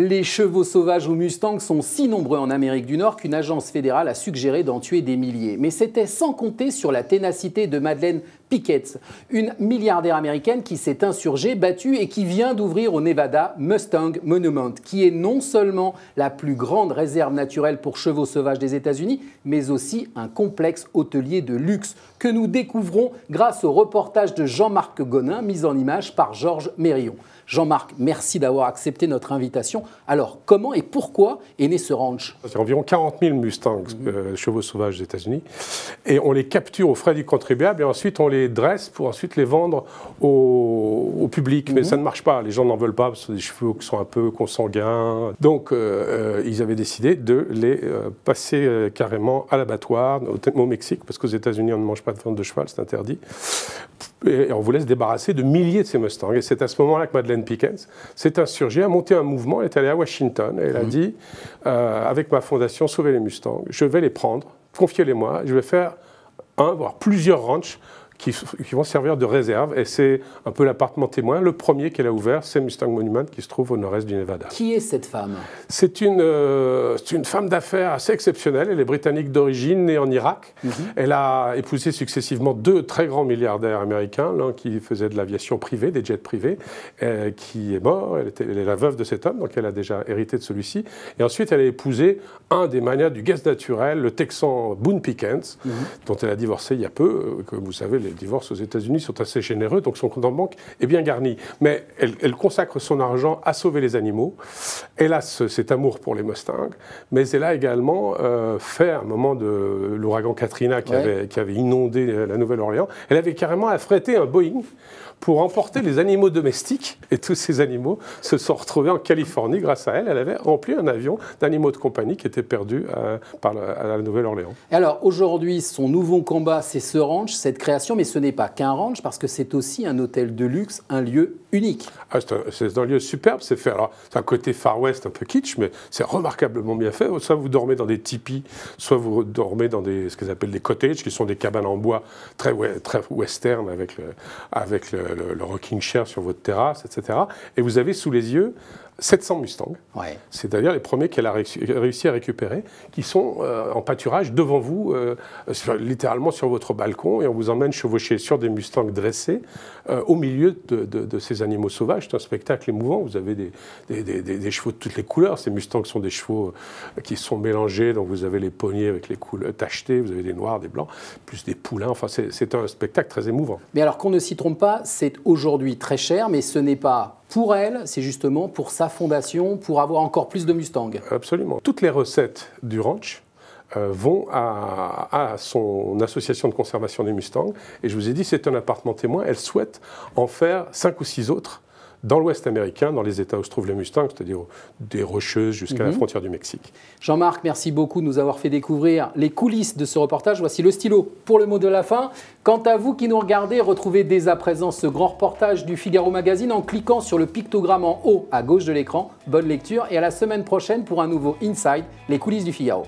Les chevaux sauvages ou mustangs sont si nombreux en Amérique du Nord qu'une agence fédérale a suggéré d'en tuer des milliers. Mais c'était sans compter sur la ténacité de Madeleine Pickett, une milliardaire américaine qui s'est insurgée, battue et qui vient d'ouvrir au Nevada Mustang Monument, qui est non seulement la plus grande réserve naturelle pour chevaux sauvages des États-Unis, mais aussi un complexe hôtelier de luxe que nous découvrons grâce au reportage de Jean-Marc Gonin mis en image par Georges Mérion. Jean-Marc, merci d'avoir accepté notre invitation. Alors, comment et pourquoi est né ce ranch C'est environ 40 000 Mustangs, euh, chevaux sauvages des États-Unis, et on les capture aux frais du contribuable et ensuite on les les dresse pour ensuite les vendre au, public. Mais mmh. ça ne marche pas. Les gens n'en veulent pas parce que des cheveux sont un peu consanguins. Donc, euh, euh, ils avaient décidé de les euh, passer carrément à l'abattoir au, Mexique, parce qu'aux États-Unis, on ne mange pas de viande de cheval, c'est interdit. Et, on voulait se débarrasser de milliers de ces Mustangs. Et c'est à ce moment-là que Madeleine Pickens s'est insurgée, a monté un mouvement, elle est allée à Washington et elle a mmh. dit avec ma fondation Sauver les Mustangs, je vais les prendre, confiez-les-moi, je vais faire un, voire plusieurs ranchs qui, vont servir de réserve. Et c'est un peu l'appartement témoin. Le premier qu'elle a ouvert, c'est Mustang Monument, qui se trouve au nord-est du Nevada. Qui est cette femme C'est une, euh, c'est une femme d'affaires assez exceptionnelle. Elle est britannique d'origine, née en Irak. Mhm. Elle a épousé successivement deux très grands milliardaires américains, l'un qui faisait de l'aviation privée, des jets privés, euh, qui est mort. Elle, était, est la veuve de cet homme, donc elle a déjà hérité de celui-ci. Et ensuite, elle a épousé un des manias du gaz naturel, le Texan Boone Pickens, mhm. dont elle a divorcé il y a peu. Euh, comme vous savez, les divorces aux États-Unis sont assez généreux, donc son compte en banque est bien garni. Mais elle, consacre son argent à sauver les animaux. Hélas, cet amour pour les Mustangs, mais elle a également euh, fait, à un moment de l'ouragan Katrina qui, avait, inondé la Nouvelle-Orléans, elle avait carrément affrété un Boeing pour emporter les animaux domestiques. Et tous ces animaux se sont retrouvés en Californie grâce à elle. Elle avait rempli un avion d'animaux de compagnie qui était perdu à, euh, par la, à la Nouvelle-Orléans. Alors aujourd'hui, son nouveau combat, c'est ce ranch, cette création mais ce n'est pas qu'un ranch parce que c'est aussi un hôtel de luxe, un lieu unique. Ah, c'est un, lieu superbe, c'est fait. Alors, c'est un côté Far West un peu kitsch, mais c'est remarquablement bien fait. Soit vous dormez dans des tipis, soit vous dormez dans des, ce qu'ils appellent des cottages, qui sont des cabanes en bois très, très western avec, le, avec le, rocking chair sur votre terrasse, etc. Et vous avez sous les yeux 700 Mustangs, ouais. c'est-à-dire les premiers qu'elle a réussi à récupérer, qui sont euh, en pâturage devant vous, euh, littéralement sur votre balcon, et on vous emmène chez sur des mustangs dressés euh, au milieu de, ces animaux sauvages. C'est un spectacle émouvant. Vous avez des, chevaux de toutes les couleurs. Ces mustangs sont des chevaux euh, qui sont mélangés. Donc vous avez les poignets avec les couleurs tachetées, vous avez des noirs, des blancs, plus des poulains. Enfin, c'est un spectacle très émouvant. Mais alors qu'on ne s'y trompe pas, c'est aujourd'hui très cher, mais ce n'est pas pour elle, c'est justement pour sa fondation, pour avoir encore plus de mustangs. Absolument. Toutes les recettes du ranch euh, vont à, son association de conservation des Mustangs. Et je vous ai dit, c'est un appartement témoin. Elle souhaite en faire cinq ou six autres dans l'Ouest américain, dans les États où se trouvent les Mustangs, c'est-à-dire des Rocheuses jusqu'à la mhm. frontière du Mexique. Jean-Marc, merci beaucoup de nous avoir fait découvrir les coulisses de ce reportage. Voici le stylo pour le mot de la fin. Quant à vous qui nous regardez, retrouvez dès à présent ce grand reportage du Figaro Magazine en cliquant sur le pictogramme en haut à gauche de l'écran. Bonne lecture et à la semaine prochaine pour un nouveau Inside, les coulisses du Figaro.